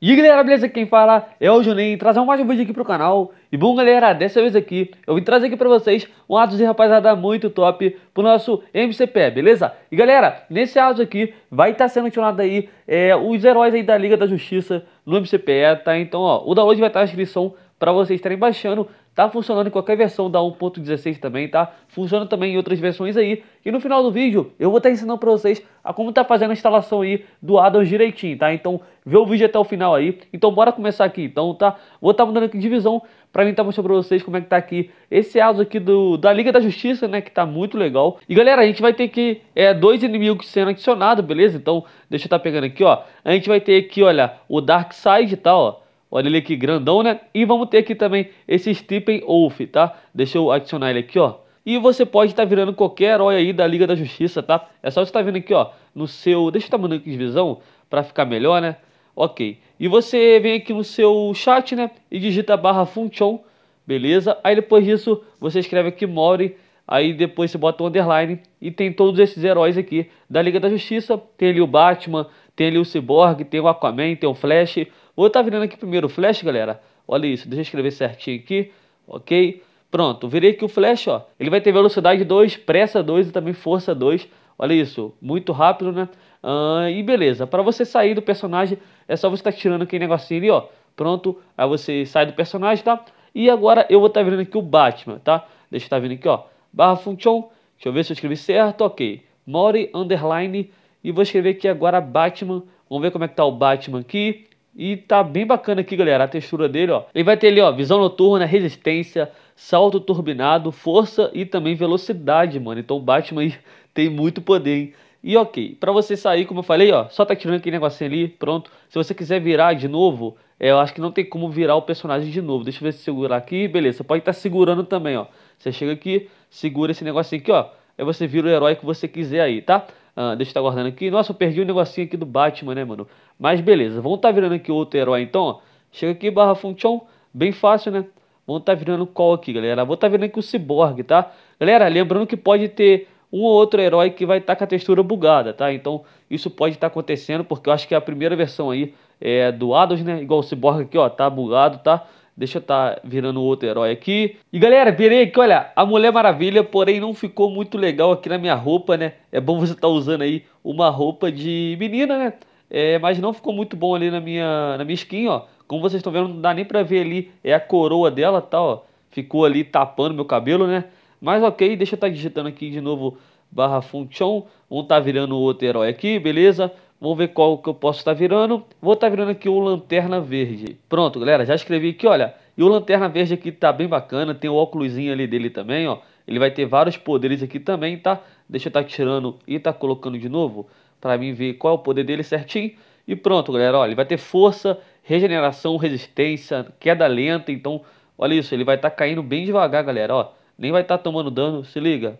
E aí galera, beleza? Quem fala é o Juninho, trazendo mais um vídeo aqui pro canal. E bom galera, dessa vez aqui, eu vim trazer aqui pra vocês um áudio rapaziada muito top pro nosso MCP, beleza? E galera, nesse áudio aqui, vai estar tá sendo adicionado aí é, os heróis aí da Liga da Justiça no MCPE, tá? Então ó, o download vai estar tá na descrição para vocês estarem baixando Tá funcionando em qualquer versão da 1.16 também, tá? Funciona também em outras versões aí. E no final do vídeo eu vou estar tá ensinando para vocês a como tá fazendo a instalação aí do Addons direitinho, tá? Então vê o vídeo até o final aí. Então bora começar aqui, então tá? Vou estar tá mudando aqui de visão para mim estar tá mostrando para vocês como é que tá aqui esse Addons aqui do, da Liga da Justiça, né? Que tá muito legal. E galera, a gente vai ter que é, dois inimigos sendo adicionados, beleza? Então deixa eu estar tá pegando aqui, ó. A gente vai ter aqui, olha, o dark side tá? Ó Olha ele aqui, grandão, né? E vamos ter aqui também esse Stephen Wolf, tá? Deixa eu adicionar ele aqui, ó. E você pode estar tá virando qualquer herói aí da Liga da Justiça, tá? É só você estar tá vendo aqui, ó, no seu... Deixa eu estar mudando aqui de visão para ficar melhor, né? Ok. E você vem aqui no seu chat, né? E digita barra function, beleza? Aí depois disso, você escreve aqui more, aí depois você bota o um underline e tem todos esses heróis aqui da Liga da Justiça. Tem ali o Batman, tem ali o Cyborg, tem o Aquaman, tem o Flash, Vou estar tá virando aqui primeiro o flash, galera. Olha isso, deixa eu escrever certinho aqui, ok? Pronto, virei aqui o flash, ó. Ele vai ter velocidade 2, pressa 2 e também força 2. Olha isso, muito rápido, né? Ah, e beleza, para você sair do personagem, é só você estar tá tirando aquele negocinho ali, ó. Pronto, aí você sai do personagem, tá? E agora eu vou estar tá virando aqui o Batman, tá? Deixa eu estar tá vendo aqui, ó. Barra function, deixa eu ver se eu escrevi certo, ok. More, underline, e vou escrever aqui agora Batman. Vamos ver como é que tá o Batman aqui. E tá bem bacana aqui, galera, a textura dele, ó. Ele vai ter ali, ó, visão noturna, resistência, salto turbinado, força e também velocidade, mano. Então o Batman aí tem muito poder, hein? E ok, para você sair, como eu falei, ó, só tá tirando aquele negocinho ali, pronto. Se você quiser virar de novo, é, eu acho que não tem como virar o personagem de novo. Deixa eu ver se segurar aqui, beleza. Você pode estar tá segurando também, ó. Você chega aqui, segura esse negocinho aqui, ó. Aí você vira o herói que você quiser aí, tá? Ah, deixa eu estar tá guardando aqui. Nossa, eu perdi o um negocinho aqui do Batman, né, mano? Mas beleza, vamos estar tá virando aqui outro herói então. Ó. Chega aqui, barra function, bem fácil, né? Vamos estar tá virando qual aqui, galera? Vou estar tá virando aqui o Cyborg, tá? Galera, lembrando que pode ter um ou outro herói que vai estar tá com a textura bugada, tá? Então isso pode estar tá acontecendo, porque eu acho que a primeira versão aí é do Ados, né? Igual o Cyborg aqui, ó, tá bugado, tá? Deixa eu estar tá virando outro herói aqui. E galera, virei aqui, olha, a Mulher Maravilha, porém não ficou muito legal aqui na minha roupa, né? É bom você estar tá usando aí uma roupa de menina, né? É, mas não ficou muito bom ali na minha, na minha skin, ó. Como vocês estão vendo, não dá nem pra ver ali, é a coroa dela, tá, ó. Ficou ali tapando meu cabelo, né? Mas ok, deixa eu estar tá digitando aqui de novo, barra function. Vamos estar tá virando outro herói aqui, beleza? Vamos ver qual que eu posso estar tá virando. Vou estar tá virando aqui o Lanterna Verde. Pronto, galera, já escrevi aqui, olha. E o Lanterna Verde aqui tá bem bacana, tem o óculosinho ali dele também, ó. Ele vai ter vários poderes aqui também, tá? Deixa eu estar tá tirando e tá colocando de novo para mim ver qual é o poder dele certinho. E pronto, galera, Olha, ele vai ter força, regeneração, resistência, queda lenta, então olha isso, ele vai estar tá caindo bem devagar, galera, ó. Nem vai estar tá tomando dano, se liga.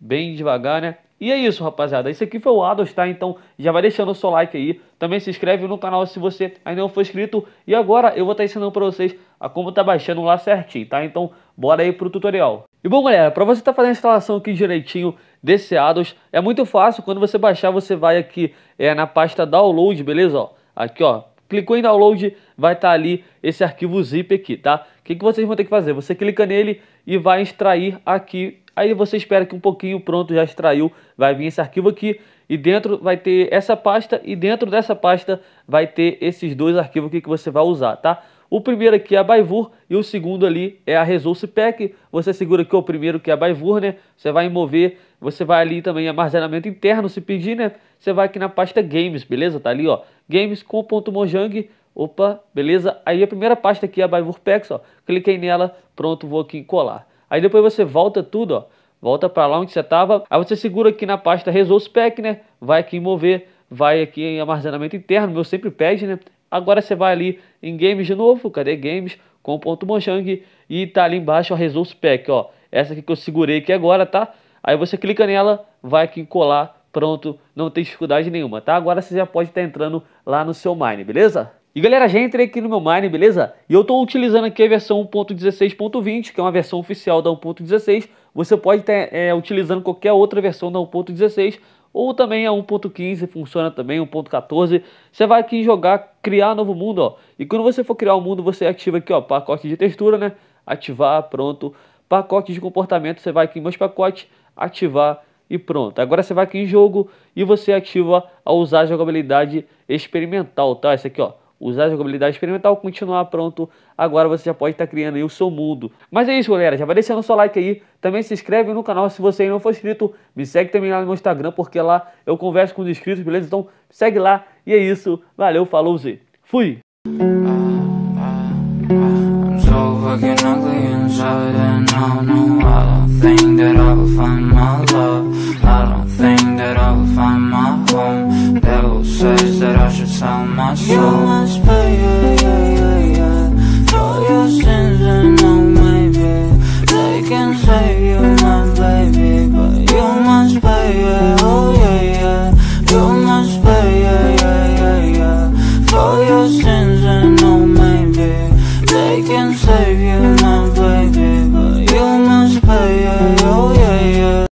Bem devagar, né? E é isso, rapaziada. Isso aqui foi o Ados, tá? Então já vai deixando o seu like aí. Também se inscreve no canal se você ainda não for inscrito. E agora eu vou estar tá ensinando pra vocês a como tá baixando lá certinho, tá? Então bora aí pro tutorial. E bom, galera, para você estar tá fazendo a instalação aqui direitinho desse Ados, é muito fácil. Quando você baixar, você vai aqui é, na pasta Download, beleza? Ó, aqui, ó, Clicou em download, vai estar tá ali esse arquivo zip aqui, tá? O que, que vocês vão ter que fazer? Você clica nele e vai extrair aqui. Aí você espera que um pouquinho, pronto, já extraiu. Vai vir esse arquivo aqui e dentro vai ter essa pasta e dentro dessa pasta vai ter esses dois arquivos aqui que você vai usar, tá? O primeiro aqui é a Baivur e o segundo ali é a Resource Pack. Você segura aqui o primeiro que é a Baivur, né? Você vai em mover, você vai ali também em armazenamento interno, se pedir, né? Você vai aqui na pasta Games, beleza? Tá ali, ó. Games com ponto Mojang. Opa, beleza? Aí a primeira pasta aqui é a Baivur Packs, ó. Cliquei nela, pronto, vou aqui em colar. Aí depois você volta tudo, ó. Volta para lá onde você estava. Aí você segura aqui na pasta Resource Pack, né? Vai aqui em mover, vai aqui em armazenamento interno, meu sempre pede, né? Agora você vai ali em games de novo, cadê games? Com ponto Mojang e tá ali embaixo a Results Pack, ó. Essa aqui que eu segurei aqui agora, tá? Aí você clica nela, vai aqui em colar, pronto, não tem dificuldade nenhuma, tá? Agora você já pode estar tá entrando lá no seu Mine, beleza? E galera, já entrei aqui no meu Mine, beleza? E eu estou utilizando aqui a versão 1.16.20, que é uma versão oficial da 1.16. Você pode estar tá, é, utilizando qualquer outra versão da 1.16, ou também a é 1.15 funciona também, 1.14. Você vai aqui em jogar, criar novo mundo, ó. E quando você for criar um mundo, você ativa aqui, ó, pacote de textura, né? Ativar, pronto. Pacote de comportamento, você vai aqui em meus pacotes, ativar e pronto. Agora você vai aqui em jogo e você ativa a usar a jogabilidade experimental, tá? Esse aqui, ó usar a jogabilidade experimental, continuar pronto. Agora você já pode estar tá criando aí o seu mundo. Mas é isso, galera. Já vai deixando o seu like aí. Também se inscreve no canal se você ainda não for inscrito. Me segue também lá no meu Instagram, porque lá eu converso com os inscritos, beleza? Então segue lá. E é isso. Valeu, falou, Z. Fui! Ah, ah, ah. inside my soul. You must pay